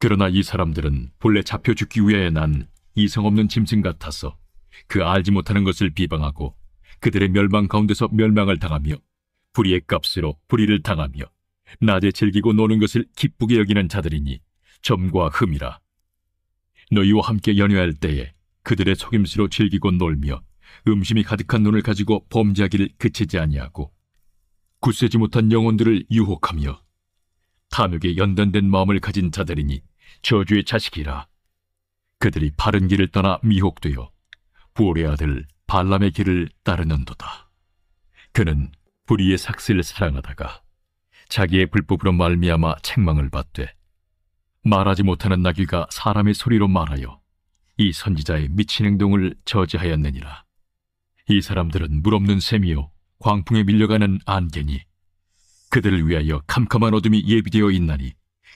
그러나 이 사람들은 본래 잡혀 죽기 위해여난 이성 없는 짐승 같아서 그 알지 못하는 것을 비방하고 그들의 멸망 가운데서 멸망을 당하며 불의의 값으로 불의를 당하며 낮에 즐기고 노는 것을 기쁘게 여기는 자들이니 점과 흠이라. 너희와 함께 연회할 때에 그들의 속임수로 즐기고 놀며 음심이 가득한 눈을 가지고 범죄하기를 그치지 아니하고 굳세지 못한 영혼들을 유혹하며 탐욕에 연단된 마음을 가진 자들이니 저주의 자식이라. 그들이 바른 길을 떠나 미혹되어 부올의 아들 발람의 길을 따르는도다. 그는 불의의 삭슬 사랑하다가 자기의 불법으로 말미암아 책망을 받되 말하지 못하는 나귀가 사람의 소리로 말하여 이 선지자의 미친 행동을 저지하였느니라. 이 사람들은 물없는 셈이요 광풍에 밀려가는 안개니 그들을 위하여 캄캄한 어둠이 예비되어 있나니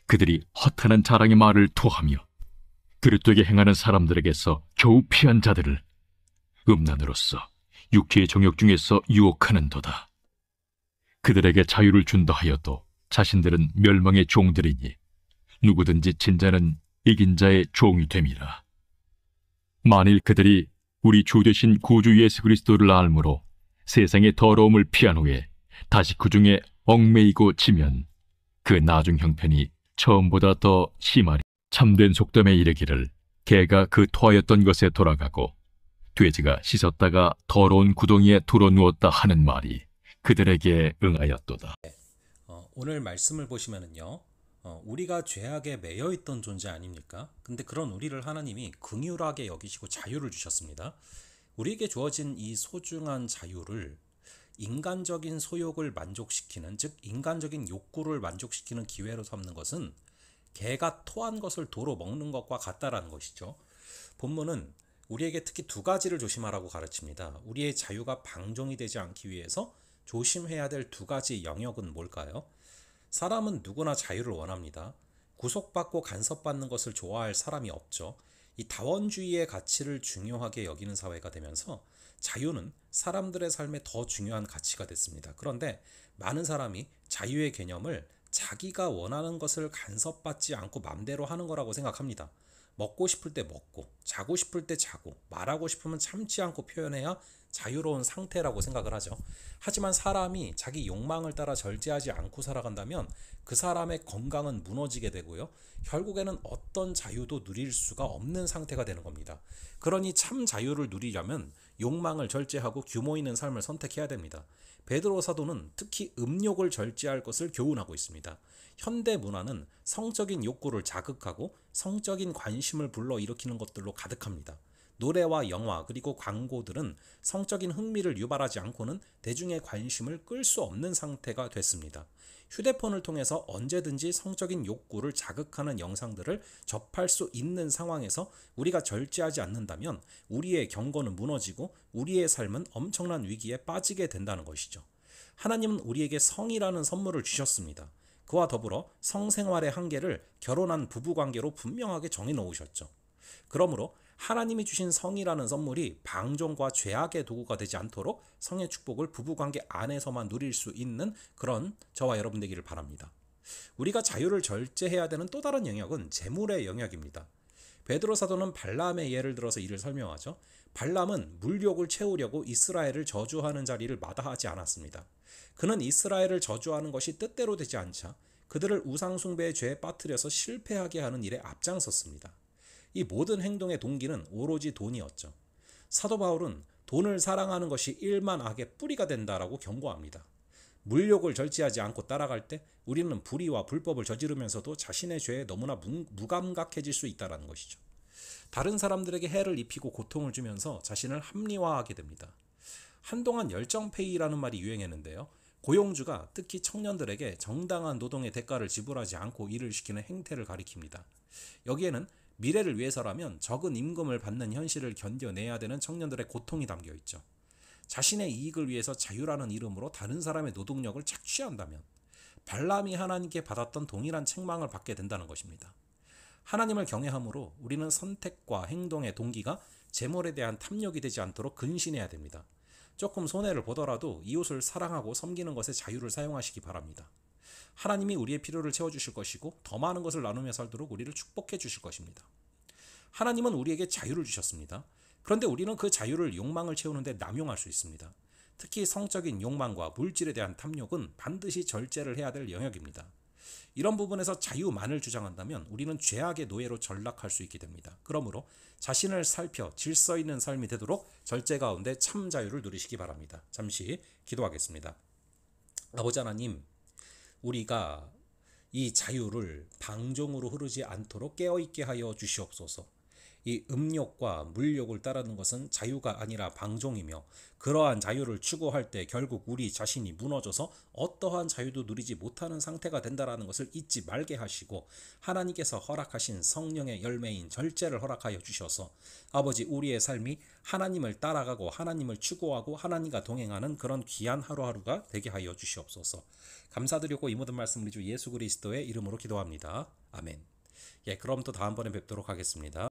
그들이 허탄한 자랑의 말을 토하며 그릇되게 행하는 사람들에게서 겨우 피한 자들을 음란으로서 육체의 정욕 중에서 유혹하는도다. 그들에게 자유를 준다 하여도 자신들은 멸망의 종들이니 누구든지 진자는 이긴 자의 종이 됨이라. 만일 그들이 우리 주 되신 구주 예수 그리스도를 알므로 세상의 더러움을 피한 후에 다시 그 중에 얽매이고 치면 그 나중 형편이 처음보다 더 심하리 참된 속담에 이르기를 개가 그 토하였던 것에 돌아가고 돼지가 씻었다가 더러운 구덩이에 들어 누웠다 하는 말이 그들에게 응하였도다. 어, 오늘 말씀을 보시면은요. 어, 우리가 죄악에 매여 있던 존재 아닙니까? 근데 그런 우리를 하나님이 긍휼하게 여기시고 자유를 주셨습니다. 우리에게 주어진 이 소중한 자유를 인간적인 소욕을 만족시키는 즉 인간적인 욕구를 만족시키는 기회로 삼는 것은 개가 토한 것을 도로 먹는 것과 같다라는 것이죠. 본문은 우리에게 특히 두 가지를 조심하라고 가르칩니다. 우리의 자유가 방종이 되지 않기 위해서 조심해야 될 두 가지 영역은 뭘까요? 사람은 누구나 자유를 원합니다. 구속받고 간섭받는 것을 좋아할 사람이 없죠. 이 다원주의의 가치를 중요하게 여기는 사회가 되면서 자유는 사람들의 삶에 더 중요한 가치가 됐습니다. 그런데 많은 사람이 자유의 개념을 자기가 원하는 것을 간섭받지 않고 맘대로 하는 거라고 생각합니다. 먹고 싶을 때 먹고, 자고 싶을 때 자고, 말하고 싶으면 참지 않고 표현해야 자유로운 상태라고 생각을 하죠. 하지만 사람이 자기 욕망을 따라 절제하지 않고 살아간다면 그 사람의 건강은 무너지게 되고요. 결국에는 어떤 자유도 누릴 수가 없는 상태가 되는 겁니다. 그러니 참 자유를 누리려면 욕망을 절제하고 규모 있는 삶을 선택해야 됩니다. 베드로 사도는 특히 음욕을 절제할 것을 교훈하고 있습니다. 현대 문화는 성적인 욕구를 자극하고 성적인 관심을 불러일으키는 것들로 가득합니다. 노래와 영화 그리고 광고들은 성적인 흥미를 유발하지 않고는 대중의 관심을 끌 수 없는 상태가 됐습니다. 휴대폰을 통해서 언제든지 성적인 욕구를 자극하는 영상들을 접할 수 있는 상황에서 우리가 절제하지 않는다면 우리의 경건은 무너지고 우리의 삶은 엄청난 위기에 빠지게 된다는 것이죠. 하나님은 우리에게 성이라는 선물을 주셨습니다. 그와 더불어 성생활의 한계를 결혼한 부부 관계로 분명하게 정해 놓으셨죠. 그러므로 하나님이 주신 성이라는 선물이 방종과 죄악의 도구가 되지 않도록 성의 축복을 부부관계 안에서만 누릴 수 있는 그런 저와 여러분 되기를 바랍니다. 우리가 자유를 절제해야 되는 또 다른 영역은 재물의 영역입니다. 베드로 사도는 발람의 예를 들어서 이를 설명하죠. 발람은 물욕을 채우려고 이스라엘을 저주하는 자리를 마다하지 않았습니다. 그는 이스라엘을 저주하는 것이 뜻대로 되지 않자 그들을 우상숭배의 죄에 빠뜨려서 실패하게 하는 일에 앞장섰습니다. 이 모든 행동의 동기는 오로지 돈이었죠. 사도 바울은 돈을 사랑하는 것이 일만 악의 뿌리가 된다라고 경고합니다. 물욕을 절제하지 않고 따라갈 때 우리는 불의와 불법을 저지르면서도 자신의 죄에 너무나 무, 감각해질수 있다는 라 것이죠. 다른 사람들에게 해를 입히고 고통을 주면서 자신을 합리화하게 됩니다. 한동안 열정페이라는 말이 유행했는데요. 고용주가 특히 청년들에게 정당한 노동의 대가를 지불하지 않고 일을 시키는 행태를 가리킵니다. 여기에는 미래를 위해서라면 적은 임금을 받는 현실을 견뎌내야 되는 청년들의 고통이 담겨 있죠. 자신의 이익을 위해서 자유라는 이름으로 다른 사람의 노동력을 착취한다면 발람이 하나님께 받았던 동일한 책망을 받게 된다는 것입니다. 하나님을 경외함으로 우리는 선택과 행동의 동기가 재물에 대한 탐욕이 되지 않도록 근신해야 됩니다. 조금 손해를 보더라도 이웃을 사랑하고 섬기는 것에 자유를 사용하시기 바랍니다. 하나님이 우리의 필요를 채워주실 것이고 더 많은 것을 나누며 살도록 우리를 축복해 주실 것입니다. 하나님은 우리에게 자유를 주셨습니다. 그런데 우리는 그 자유를 욕망을 채우는데 남용할 수 있습니다. 특히 성적인 욕망과 물질에 대한 탐욕은 반드시 절제를 해야 될 영역입니다. 이런 부분에서 자유만을 주장한다면 우리는 죄악의 노예로 전락할 수 있게 됩니다. 그러므로 자신을 살펴 질서 있는 삶이 되도록 절제 가운데 참 자유를 누리시기 바랍니다. 잠시 기도하겠습니다. 아버지 하나님, 우리가 이 자유를 방종으로 흐르지 않도록 깨어있게 하여 주시옵소서. 이 음욕과 물욕을 따르는 것은 자유가 아니라 방종이며 그러한 자유를 추구할 때 결국 우리 자신이 무너져서 어떠한 자유도 누리지 못하는 상태가 된다라는 것을 잊지 말게 하시고 하나님께서 허락하신 성령의 열매인 절제를 허락하여 주셔서 아버지 우리의 삶이 하나님을 따라가고 하나님을 추구하고 하나님과 동행하는 그런 귀한 하루하루가 되게 하여 주시옵소서. 감사드리고 이 모든 말씀 우리 주 예수 그리스도의 이름으로 기도합니다. 아멘. 예, 그럼 또 다음번에 뵙도록 하겠습니다.